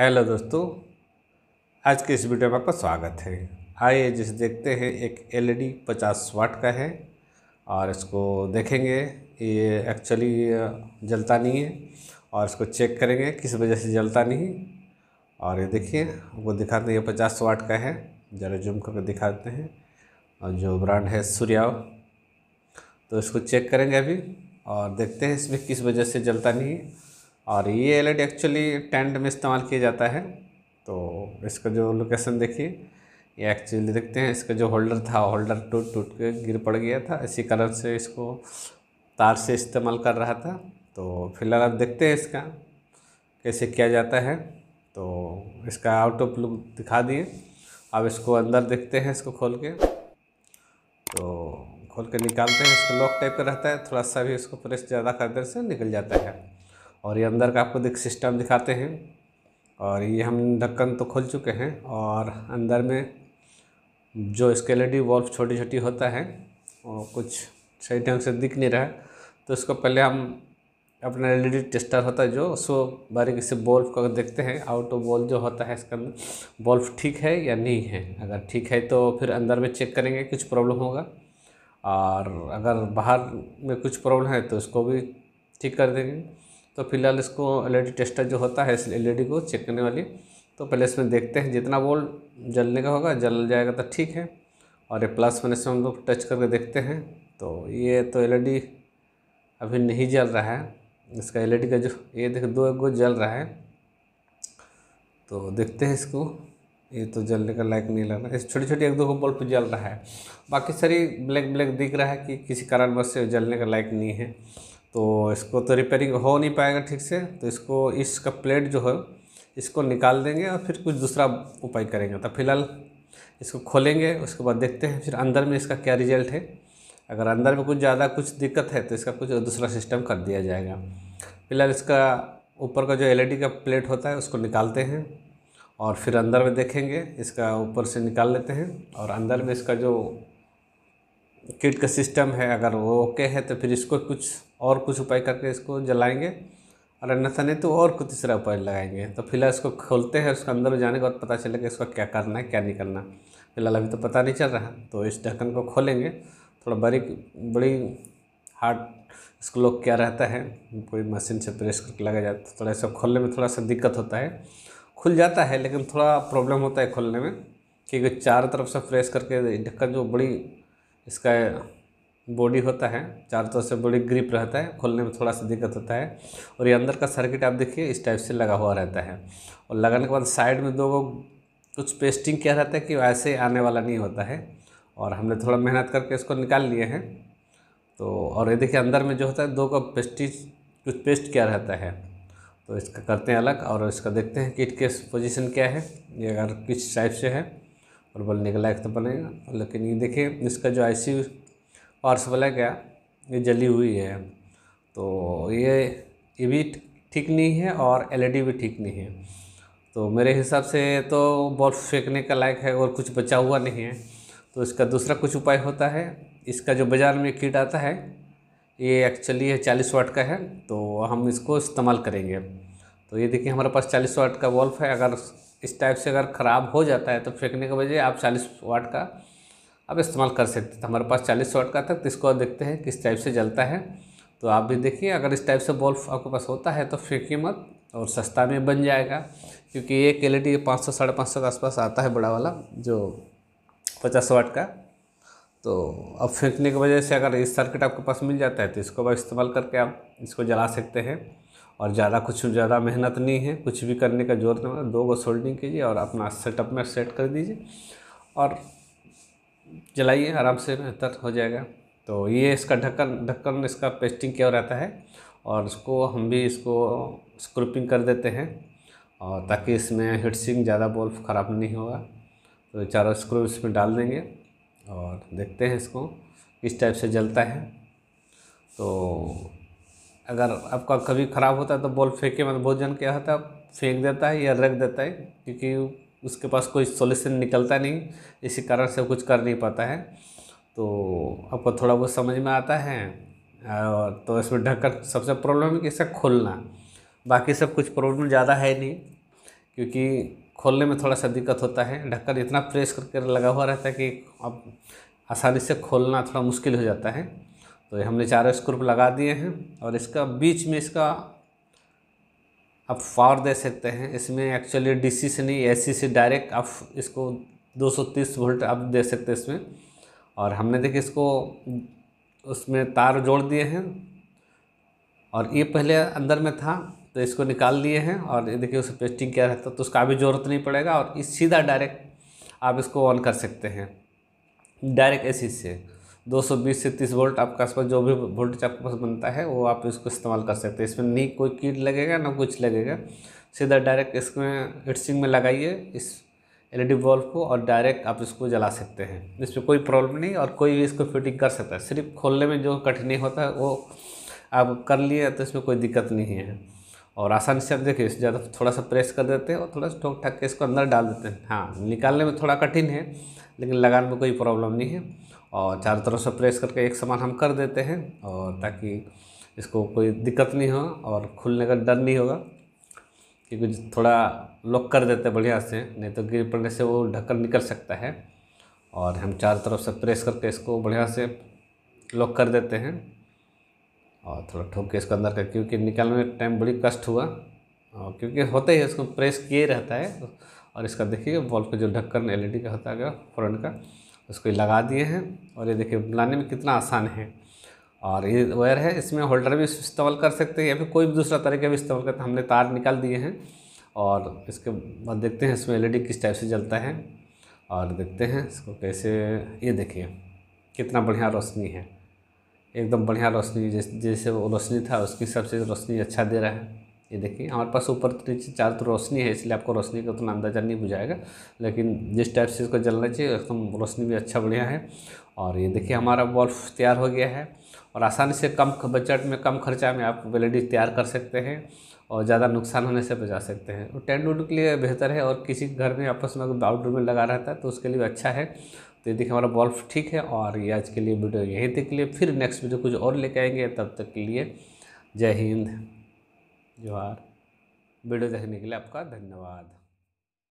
hello दोस्तों आज के इस वीडियो में आपका स्वागत है आइए जिसे देखते हैं एक एलईडी 50 वाट का है और इसको देखेंगे ये एक्चुअली जलता नहीं है और इसको चेक करेंगे किस वजह से जलता नहीं और ये देखिए वो दिखाते हैं ये पचास वाट का है ज़रा जूम करके दिखाते हैं और जो ब्रांड है सूर्याव तो इसको चेक करेंगे अभी और देखते हैं इसमें किस वजह से जलता नहीं है और ये एल एक्चुअली e टेंट में इस्तेमाल किया जाता है तो इसका जो लोकेशन देखिए ये एक्चुअली देखते हैं इसका जो होल्डर था होल्डर टूट टूट के गिर पड़ गया था इसी कारण से इसको तार से इस्तेमाल कर रहा था तो फिलहाल आप देखते हैं इसका कैसे किया जाता है तो इसका आउट ऑफ लुक दिखा दिए अब इसको अंदर देखते हैं इसको खोल के तो खोल के निकालते हैं इसको लॉक टाइप का रहता है थोड़ा सा भी इसको प्रेस ज़्यादा कर करने से निकल जाता है और ये अंदर का आपको दिख सिस्टम दिखाते हैं और ये हम ढक्कन तो खोल चुके हैं और अंदर में जो स्केलेटी वॉल्व छोटी छोटी होता है वो कुछ सही ढंग से दिख नहीं रहा है तो इसको पहले हम अपना एलईडी टेस्टर होता है जो उसको बारीकी से बल्ब को देखते हैं आउट ऑफ बॉल्ब जो होता है इसका बल्ब ठीक है या नहीं है अगर ठीक है तो फिर अंदर में चेक करेंगे कुछ प्रॉब्लम होगा और अगर बाहर में कुछ प्रॉब्लम है तो उसको भी ठीक कर देंगे तो फिलहाल इसको एल टेस्टर e जो होता है इस एल e को चेक करने वाली तो पहले इसमें देखते हैं जितना बोल्ट जलने का होगा जल जाएगा तो ठीक है और ये प्लस मैंने इसमें हम लोग टच करके देखते हैं तो ये तो एल e अभी नहीं जल रहा है इसका एल का जो ये देख दो गो जल रहा है तो देखते हैं इसको ये तो जलने का लाइक नहीं लग रहा इस छोटी छोटी एक दो बल्ब जल रहा है बाकी सारी ब्लैक ब्लैक दिख रहा है कि किसी कारणवश से जलने का लाइक नहीं है तो इसको तो रिपेयरिंग हो नहीं पाएगा ठीक से तो इसको इसका प्लेट जो है इसको निकाल देंगे और फिर कुछ दूसरा उपाय करेंगे तो फिलहाल इसको खोलेंगे उसके बाद देखते हैं फिर अंदर में इसका क्या रिजल्ट है अगर अंदर में कुछ ज़्यादा कुछ दिक्कत है तो इसका कुछ दूसरा सिस्टम कर दिया जाएगा फिलहाल इसका ऊपर का जो एलईडी e का प्लेट होता है उसको निकालते हैं और फिर अंदर में देखेंगे इसका ऊपर से निकाल लेते हैं और अंदर में इसका जो किट का सिस्टम है अगर वो ओके है तो फिर इसको कुछ और कुछ उपाय करके इसको जलाएंगे और अन्यथा नहीं तो और कुछ तीसरा उपाय लगाएंगे तो फिलहाल इसको खोलते हैं उसके अंदर जाने के बाद पता चलेगा इसका क्या करना है क्या नहीं करना फिलहाल अभी तो पता नहीं चल रहा तो इस ढक्कन को खोलेंगे थोड़ा बड़ी बड़ी हार्ड इसको लोग क्या रहता है कोई मशीन से प्रेस करके लगा जाता तो है थोड़ा सा खोलने में थोड़ा सा दिक्कत होता है खुल जाता है लेकिन थोड़ा प्रॉब्लम होता है खोलने में क्योंकि चारों तरफ से प्रेस करके ढक्कन जो बड़ी इसका बॉडी होता है चारों तरफ से बॉडी ग्रिप रहता है खोलने में थोड़ा सा दिक्कत होता है और ये अंदर का सर्किट आप देखिए इस टाइप से लगा हुआ रहता है और लगाने के बाद साइड में दो कुछ पेस्टिंग क्या रहता है कि वैसे आने वाला नहीं होता है और हमने थोड़ा मेहनत करके इसको निकाल लिए हैं तो और ये देखिए अंदर में जो होता है दो का पेस्टिज कुछ पेस्ट क्या रहता है तो इसका करते हैं अलग और इसका देखते हैं किट के पोजीशन क्या है ये अगर किस टाइप से है और बल निकला एक तो बनेगा लेकिन ये देखिए इसका जो आईसी पार्सवला क्या ये जली हुई है तो ये ये भी ठीक नहीं है और एलईडी e भी ठीक नहीं है तो मेरे हिसाब से तो बॉल फेंकने का लायक है और कुछ बचा हुआ नहीं है तो इसका दूसरा कुछ उपाय होता है इसका जो बाज़ार में किट आता है ये एक्चुअली है चालीस वाट का है तो हम इसको इस्तेमाल करेंगे तो ये देखिए हमारे पास चालीस वाट का बल्ब है अगर इस टाइप से अगर ख़राब हो जाता है तो फेंकने के बजाय आप चालीस वाट का आप इस्तेमाल कर सकते थे तो हमारे पास चालीस वाट का था तो इसको देखते हैं किस टाइप से जलता है तो आप भी देखिए अगर इस टाइप से बल्ब आपके पास होता है तो फिर मत और सस्ता में बन जाएगा क्योंकि एक एल ई डी पाँच सौ साढ़े पाँच सौ के आसपास आता है बड़ा वाला जो पचास वाट का तो अब फेंकने की वजह से अगर इस सर्किट आपके पास मिल जाता है तो इसको आप इस्तेमाल करके आप इसको जला सकते हैं और ज़्यादा कुछ ज़्यादा मेहनत नहीं है कुछ भी करने का जोर नहीं दो गो सोल्डिंग कीजिए और अपना सेटअप में सेट कर दीजिए और जलाइए आराम से बेहतर हो जाएगा तो ये इसका ढक्कन ढक्कन इसका पेस्टिंग किया रहता है और उसको हम भी इसको स्क्रूपिंग कर देते हैं और ताकि इसमें हीट सिंक ज़्यादा बल्ब ख़राब नहीं होगा तो चारों स्क्रू इसमें डाल देंगे और देखते हैं इसको किस टाइप से जलता है तो अगर आपका कभी ख़राब होता है तो बॉल फेंके मतलब बहुत जन क्या होता है फेंक देता है या रख देता है क्योंकि उसके पास कोई सोल्यूशन निकलता नहीं इसी कारण से कुछ कर नहीं पाता है तो आपको थोड़ा बहुत समझ में आता है और तो इसमें ढक्कन सबसे प्रॉब्लम है कि इसे खोलना बाकी सब कुछ प्रॉब्लम ज़्यादा है नहीं क्योंकि खोलने में थोड़ा सा दिक्कत होता है ढक्कन इतना प्रेस करके लगा हुआ रहता है कि अब आसानी से खोलना थोड़ा मुश्किल हो जाता है तो हमने चारों स्क्रूप लगा दिए हैं और इसका बीच में इसका आप फार दे सकते हैं इसमें एक्चुअली डीसी से नहीं एसी से डायरेक्ट आप इसको 230 वोल्ट आप दे सकते हैं इसमें और हमने देखिए इसको उसमें तार जोड़ दिए हैं और ये पहले अंदर में था तो इसको निकाल दिए हैं और ये देखिए उसे पेस्टिंग किया रहता तो उसका भी ज़रूरत नहीं पड़ेगा और इस सीधा डायरेक्ट आप इसको ऑन कर सकते हैं डायरेक्ट एसी से 220 से 30 वोल्ट आपके आसपास जो भी वोल्टेज आपके पास बनता है वो आप इसको इस्तेमाल कर सकते हैं इसमें नहीं कोई कीट लगेगा ना कुछ लगेगा सीधा डायरेक्ट इसमें हिटसिंग में लगाइए इस एलईडी बल्ब को और डायरेक्ट आप इसको जला सकते हैं इसमें कोई प्रॉब्लम नहीं और कोई भी इसको फिटिंग कर सकता है सिर्फ खोलने में जो कठिनाई होता है वो आप कर लिए तो इसमें कोई दिक्कत नहीं है और आसानी से आप देखिए ज़्यादा थोड़ा सा प्रेस कर देते हैं और थोड़ा सा ठोक ठक के इसको अंदर डाल देते हैं हाँ निकालने में थोड़ा कठिन है लेकिन लगाने में कोई प्रॉब्लम नहीं है और चारों तरफ से प्रेस करके एक समान हम कर देते हैं और ताकि इसको कोई दिक्कत नहीं हो और खुलने का डर नहीं होगा क्योंकि थोड़ा लॉक कर देते हैं बढ़िया से नहीं तो गिर पड़ने से वो ढक्कन निकल सकता है और हम चारों तरफ से प्रेस करके इसको बढ़िया से लॉक कर देते हैं और थोड़ा ठोक के इसको अंदर कर क्योंकि निकालने में टाइम बड़ी कष्ट हुआ और क्योंकि होते ही इसको प्रेस किए रहता है और इसका देखिए बल्ब का जो ढक्कन एलईडी का होता है फ्रंट का उसको लगा दिए हैं और ये देखिए बुलाने में कितना आसान है और ये वायर है इसमें होल्डर भी इस्तेमाल कर सकते हैं या फिर कोई भी दूसरा तरीके भी इस्तेमाल करते हैं हमने तार निकाल दिए हैं और इसके बाद देखते हैं इसमें एलईडी किस टाइप से जलता है और देखते हैं इसको कैसे ये देखिए कितना बढ़िया रोशनी है एकदम बढ़िया रोशनी जैसे जैसे वो रोशनी था उसकी सबसे रोशनी अच्छा दे रहा है ये देखिए हमारे पास ऊपर तो नीचे चार तो रोशनी है इसलिए आपको रोशनी का तो उतना अंदाजा नहीं बुझाएगा लेकिन जिस टाइप से इसको जलना चाहिए एकदम रोशनी भी अच्छा बढ़िया है और ये देखिए हमारा बल्ब तैयार हो गया है और आसानी से कम बजट में कम खर्चा में आप एल तैयार कर सकते हैं और ज़्यादा नुकसान होने से बचा सकते हैं और टेंट वुड के लिए बेहतर है और किसी घर में आपस में अगर आउटडोर में लगा रहता है तो उसके लिए अच्छा है तो ये देखिए हमारा बल्ब ठीक है और ये आज के लिए वीडियो यहीं तक के लिए फिर नेक्स्ट वीडियो कुछ और लेके आएंगे तब तक के लिए जय हिंद जोहार वीडियो देखने के लिए आपका धन्यवाद